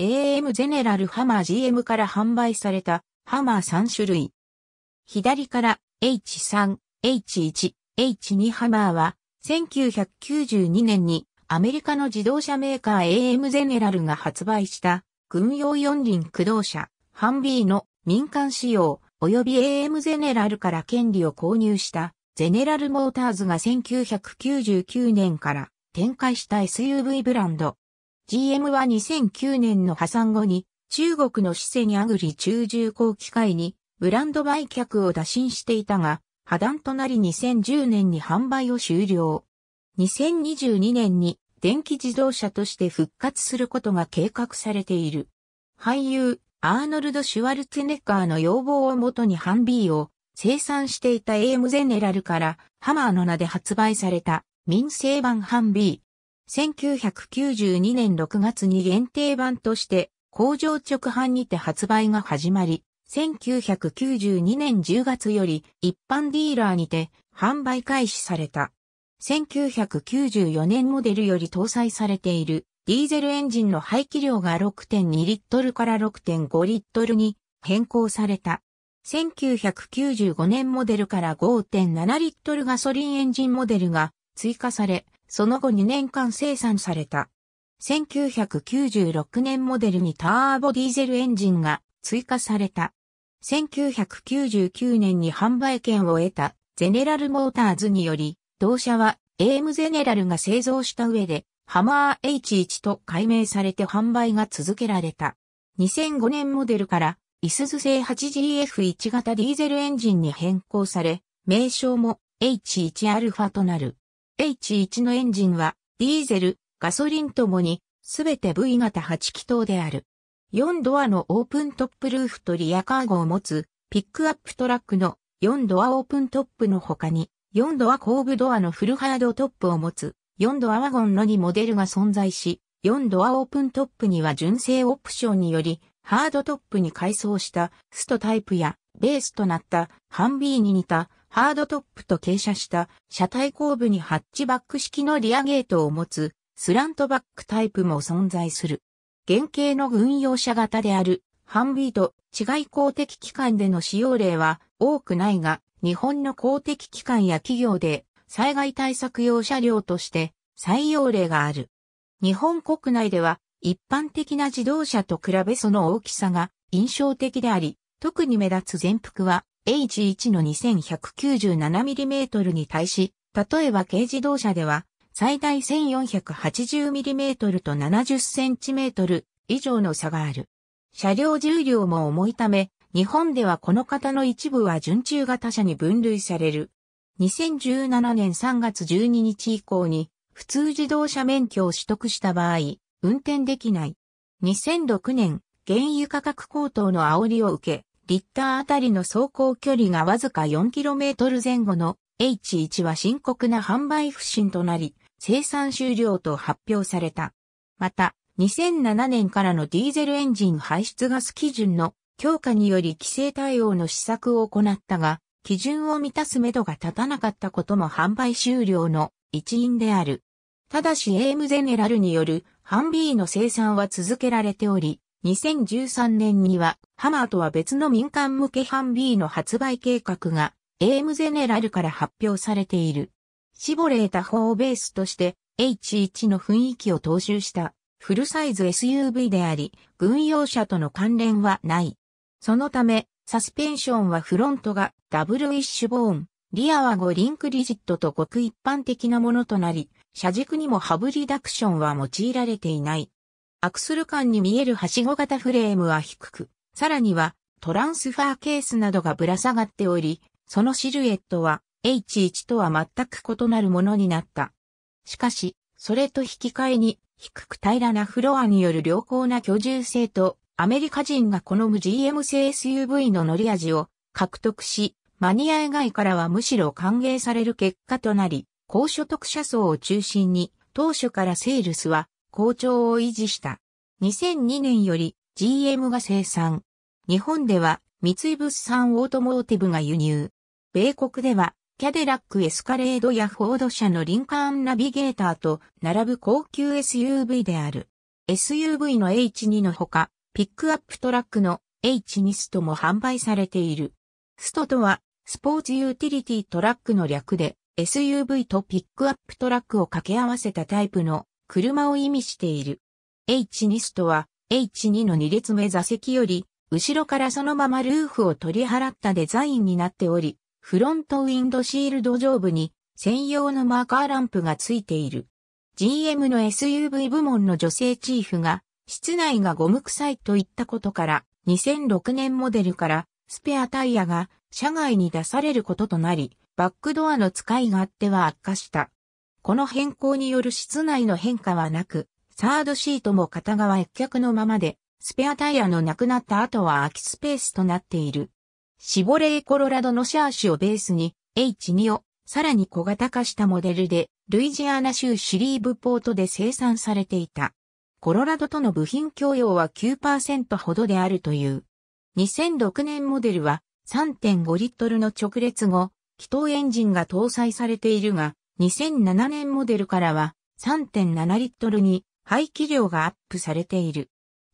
AM ゼネラルハマー GM から販売されたハマー3種類。左から H3、H1、H2 ハマーは1992年にアメリカの自動車メーカー AM ゼネラルが発売した軍用四輪駆動車ハンビーの民間仕様及び AM ゼネラルから権利を購入したゼネラルモーターズが1999年から展開した SUV ブランド GM は2009年の破産後に中国の施政にあぐり中重工機械にブランド売却を打診していたが、破断となり2010年に販売を終了。2022年に電気自動車として復活することが計画されている。俳優、アーノルド・シュワルツェネッガーの要望をもとにハンビーを生産していた AM ゼネラルからハマーの名で発売された民生版ハンビー。1992年6月に限定版として工場直販にて発売が始まり、1992年10月より一般ディーラーにて販売開始された。1994年モデルより搭載されているディーゼルエンジンの排気量が6.2リットルから6.5リットルに変更された。1995年モデルから5.7リットルガソリンエンジンモデルが追加され、その後2年間生産された。1996年モデルにターボディーゼルエンジンが追加された。1999年に販売権を得たゼネラルモーターズにより、同社は AM ゼネラルが製造した上で、ハマー H1 と改名されて販売が続けられた。2005年モデルから、イスズ製 8GF1 型ディーゼルエンジンに変更され、名称も H1α となる。H1 のエンジンは、ディーゼル、ガソリンともに、すべて V 型8気筒である。4ドアのオープントップルーフとリアカーゴを持つ、ピックアップトラックの4ドアオープントップの他に、4ドア後部ドアのフルハードトップを持つ、4ドアワゴンの2モデルが存在し、4ドアオープントップには純正オプションにより、ハードトップに改装したストタイプやベースとなったハンビーに似たハードトップと傾斜した車体後部にハッチバック式のリアゲートを持つスラントバックタイプも存在する。原型の軍用車型であるハンビート、違外公的機関での使用例は多くないが、日本の公的機関や企業で災害対策用車両として採用例がある。日本国内では一般的な自動車と比べその大きさが印象的であり、特に目立つ全幅は H1 の 2197mm に対し、例えば軽自動車では、最大 1480mm と 70cm 以上の差がある。車両重量も重いため、日本ではこの型の一部は準中型車に分類される。2017年3月12日以降に、普通自動車免許を取得した場合、運転できない。2006年、原油価格高騰の煽りを受け、リッターあたりの走行距離がわずか 4km 前後の H1 は深刻な販売不振となり、生産終了と発表された。また、2007年からのディーゼルエンジン排出ガス基準の強化により規制対応の施策を行ったが、基準を満たすめどが立たなかったことも販売終了の一因である。ただしエ m ムゼネラルによるハンビーの生産は続けられており、2013年にはハマーとは別の民間向け版 B の発売計画が、エームゼネラルから発表されている。絞れた方をベースとして H1 の雰囲気を踏襲したフルサイズ SUV であり、軍用車との関連はない。そのため、サスペンションはフロントがダブルウィッシュボーン、リアは5リンクリジットとごく一般的なものとなり、車軸にもハブリダクションは用いられていない。アクスル間に見えるはしご型フレームは低く、さらには、トランスファーケースなどがぶら下がっており、そのシルエットは H1 とは全く異なるものになった。しかし、それと引き換えに、低く平らなフロアによる良好な居住性と、アメリカ人が好む GM 製 SUV の乗り味を獲得し、マニア以外からはむしろ歓迎される結果となり、高所得者層を中心に、当初からセールスは好調を維持した。2002年より GM が生産、日本では三井物産オートモーティブが輸入。米国ではキャデラックエスカレードやフォード社のリンカーンナビゲーターと並ぶ高級 SUV である。SUV の H2 のほか、ピックアップトラックの H2 ストも販売されている。ストとは、スポーツユーティリティトラックの略で、SUV とピックアップトラックを掛け合わせたタイプの車を意味している。H2 ストは、H2 の2列目座席より後ろからそのままルーフを取り払ったデザインになっており、フロントウィンドシールド上部に専用のマーカーランプがついている。GM の SUV 部門の女性チーフが、室内がゴム臭いといったことから、2006年モデルからスペアタイヤが車外に出されることとなり、バックドアの使い勝手は悪化した。この変更による室内の変化はなく、サードシートも片側一脚のままで、スペアタイヤのなくなった後は空きスペースとなっている。シボレーコロラドのシャーシをベースに H2 をさらに小型化したモデルでルイジアナ州シリーブポートで生産されていた。コロラドとの部品供用は9%ほどであるという。2006年モデルは3.5リットルの直列後、気筒エンジンが搭載されているが、2007年モデルからは3.7リットルに排気量がアップされている。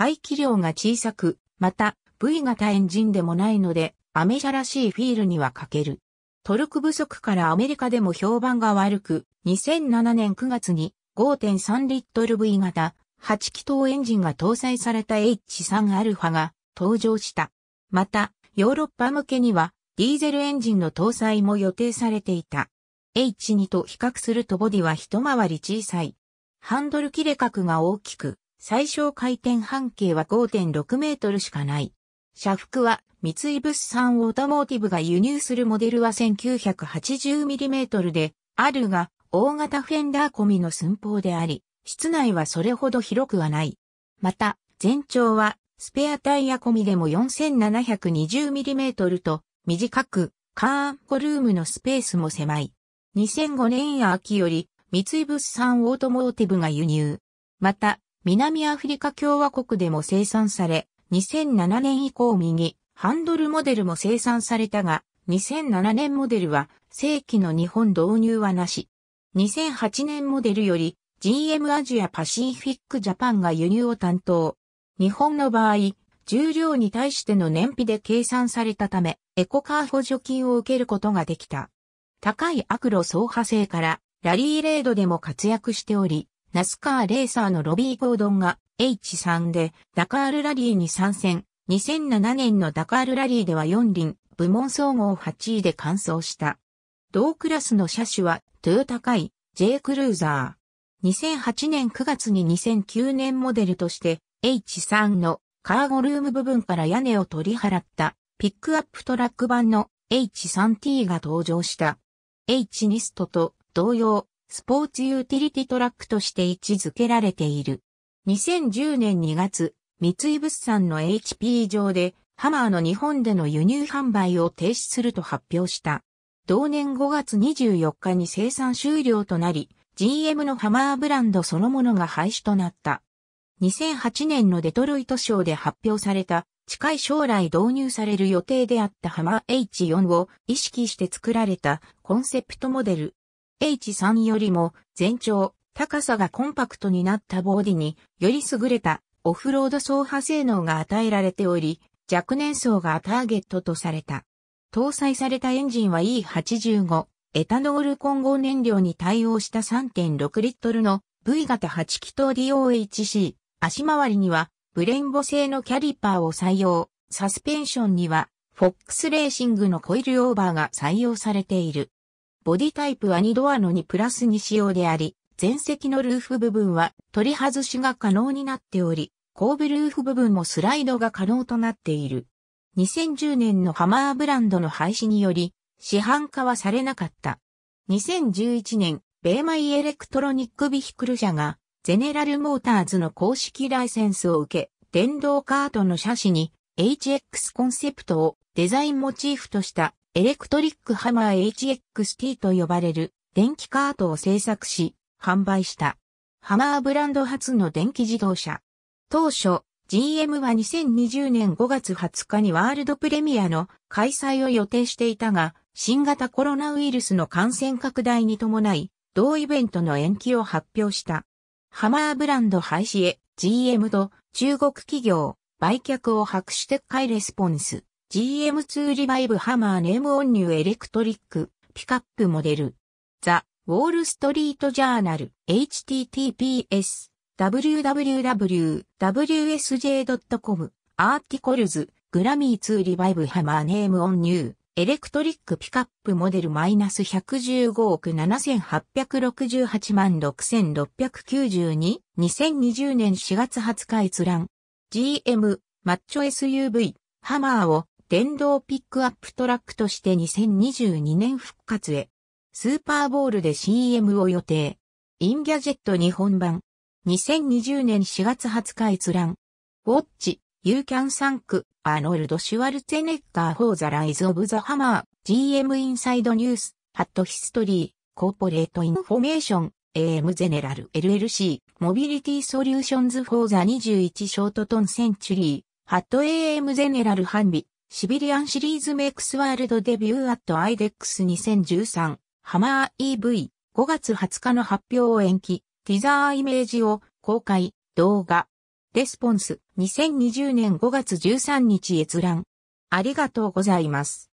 排気量が小さく、また V 型エンジンでもないので、アメ車らしいフィールには欠ける。トルク不足からアメリカでも評判が悪く、2007年9月に5.3リットル V 型8気筒エンジンが搭載された H3α が登場した。また、ヨーロッパ向けにはディーゼルエンジンの搭載も予定されていた。H2 と比較するとボディは一回り小さい。ハンドル切れ角が大きく、最小回転半径は5.6メートルしかない。車服は三井物産オートモーティブが輸入するモデルは1 9 8 0トルであるが、大型フェンダー込みの寸法であり、室内はそれほど広くはない。また、全長はスペアタイヤ込みでも4 7 2 0トルと短く、カーンコルームのスペースも狭い。2005年秋より三井物産オートモーティブが輸入。また、南アフリカ共和国でも生産され、2007年以降右、ハンドルモデルも生産されたが、2007年モデルは正規の日本導入はなし。2008年モデルより GM アジアパシフィックジャパンが輸入を担当。日本の場合、重量に対しての燃費で計算されたため、エコカー補助金を受けることができた。高いアクロ走破性から、ラリーレードでも活躍しており、ナスカーレーサーのロビー・ゴードンが H3 でダカールラリーに参戦。2007年のダカールラリーでは4輪、部門総合8位で完走した。同クラスの車種はトヨタカイ、J クルーザー。2008年9月に2009年モデルとして H3 のカーゴルーム部分から屋根を取り払ったピックアップトラック版の H3T が登場した。H ニストと同様、スポーツユーティリティトラックとして位置づけられている。2010年2月、三井物産の HP 上で、ハマーの日本での輸入販売を停止すると発表した。同年5月24日に生産終了となり、GM のハマーブランドそのものが廃止となった。2008年のデトロイト賞で発表された、近い将来導入される予定であったハマー H4 を意識して作られたコンセプトモデル、H3 よりも全長、高さがコンパクトになったボディにより優れたオフロード走破性能が与えられており、若年層がターゲットとされた。搭載されたエンジンは E85、エタノール混合燃料に対応した3.6リットルの V 型8気筒 DOHC、足回りにはブレンボ製のキャリパーを採用、サスペンションにはフォックスレーシングのコイルオーバーが採用されている。ボディタイプは2ドアの2プラス2仕様であり、前席のルーフ部分は取り外しが可能になっており、後部ルーフ部分もスライドが可能となっている。2010年のハマーブランドの廃止により、市販化はされなかった。2011年、ベーマイエレクトロニックビヒクル社が、ゼネラルモーターズの公式ライセンスを受け、電動カートの車種に HX コンセプトをデザインモチーフとしたエレクトリックハマー HXT と呼ばれる電気カートを製作し、販売した。ハマーブランド初の電気自動車。当初、GM は2020年5月20日にワールドプレミアの開催を予定していたが、新型コロナウイルスの感染拡大に伴い、同イベントの延期を発表した。ハマーブランド廃止へ GM と中国企業売却を白紙撤回レスポンス。GM2 リバイブハマーネームオンニューエレクトリック、ピカップモデル。ザ・ウォールストリートジャーナル、https、www.wsj.com、アーティコルズ、グラミー2リバイブハマーネームオンニュー、エレクトリックピカップモデルマイナス115億7868万6692、2020年4月20日閲覧。GM、マッチョ SUV、ハマーを電動ピックアップトラックとして2022年復活へ、スーパーボールで CM を予定。インギャジェット日本版。2020年4月20日閲覧。ウォッチ、ユーキャンサンク、アーノルド・シュワルツェネッガー・フォー・ザ・ライズ・オブ・ザ・ハマー、GM インサイドニュース、ハット・ヒストリー、コーポレート・インフォメーション、AM ゼネラル LLC、モビリティ・ソリューションズ・フォー・ザ・21ショートトン・センチュリー、ハット AM ゼネラル・ハンビ、シビリアンシリーズメイクスワールドデビューアットアイデックス2013ハマー EV 5月20日の発表を延期、ティザーイメージを公開、動画。レスポンス2020年5月13日閲覧。ありがとうございます。